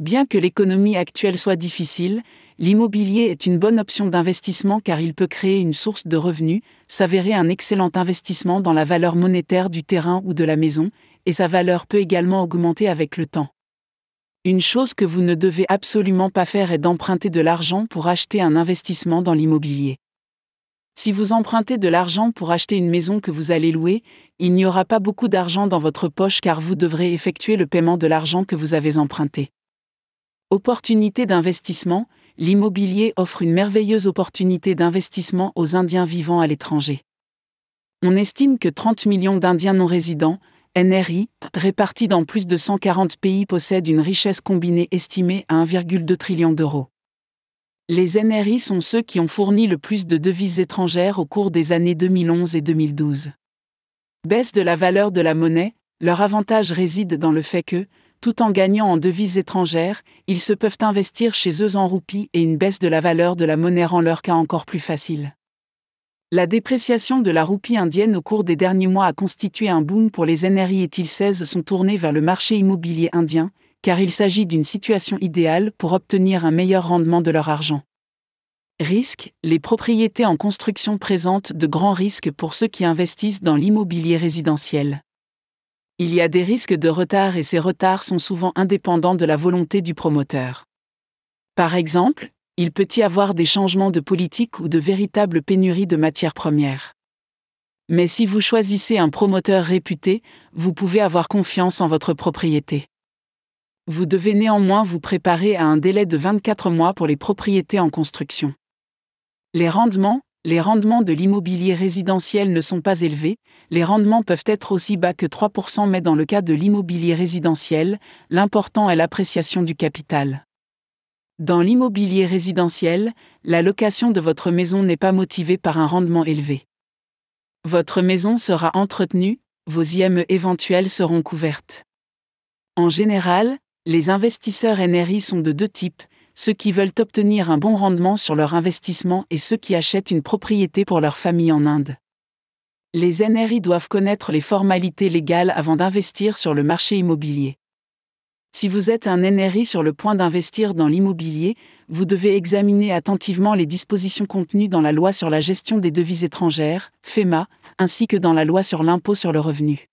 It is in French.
Bien que l'économie actuelle soit difficile, l'immobilier est une bonne option d'investissement car il peut créer une source de revenus, s'avérer un excellent investissement dans la valeur monétaire du terrain ou de la maison, et sa valeur peut également augmenter avec le temps. Une chose que vous ne devez absolument pas faire est d'emprunter de l'argent pour acheter un investissement dans l'immobilier. Si vous empruntez de l'argent pour acheter une maison que vous allez louer, il n'y aura pas beaucoup d'argent dans votre poche car vous devrez effectuer le paiement de l'argent que vous avez emprunté. Opportunité d'investissement, l'immobilier offre une merveilleuse opportunité d'investissement aux Indiens vivant à l'étranger. On estime que 30 millions d'Indiens non résidents, NRI, répartis dans plus de 140 pays possèdent une richesse combinée estimée à 1,2 trillion d'euros. Les NRI sont ceux qui ont fourni le plus de devises étrangères au cours des années 2011 et 2012. Baisse de la valeur de la monnaie, leur avantage réside dans le fait que, tout en gagnant en devises étrangères, ils se peuvent investir chez eux en roupies et une baisse de la valeur de la monnaie rend leur cas encore plus facile. La dépréciation de la roupie indienne au cours des derniers mois a constitué un boom pour les NRI et ils 16 sont tournés vers le marché immobilier indien, car il s'agit d'une situation idéale pour obtenir un meilleur rendement de leur argent. Risque Les propriétés en construction présentent de grands risques pour ceux qui investissent dans l'immobilier résidentiel il y a des risques de retard et ces retards sont souvent indépendants de la volonté du promoteur. Par exemple, il peut y avoir des changements de politique ou de véritables pénuries de matières premières. Mais si vous choisissez un promoteur réputé, vous pouvez avoir confiance en votre propriété. Vous devez néanmoins vous préparer à un délai de 24 mois pour les propriétés en construction. Les rendements, les rendements de l'immobilier résidentiel ne sont pas élevés, les rendements peuvent être aussi bas que 3% mais dans le cas de l'immobilier résidentiel, l'important est l'appréciation du capital. Dans l'immobilier résidentiel, la location de votre maison n'est pas motivée par un rendement élevé. Votre maison sera entretenue, vos IME éventuelles seront couvertes. En général, les investisseurs NRI sont de deux types, ceux qui veulent obtenir un bon rendement sur leur investissement et ceux qui achètent une propriété pour leur famille en Inde. Les NRI doivent connaître les formalités légales avant d'investir sur le marché immobilier. Si vous êtes un NRI sur le point d'investir dans l'immobilier, vous devez examiner attentivement les dispositions contenues dans la loi sur la gestion des devises étrangères, FEMA, ainsi que dans la loi sur l'impôt sur le revenu.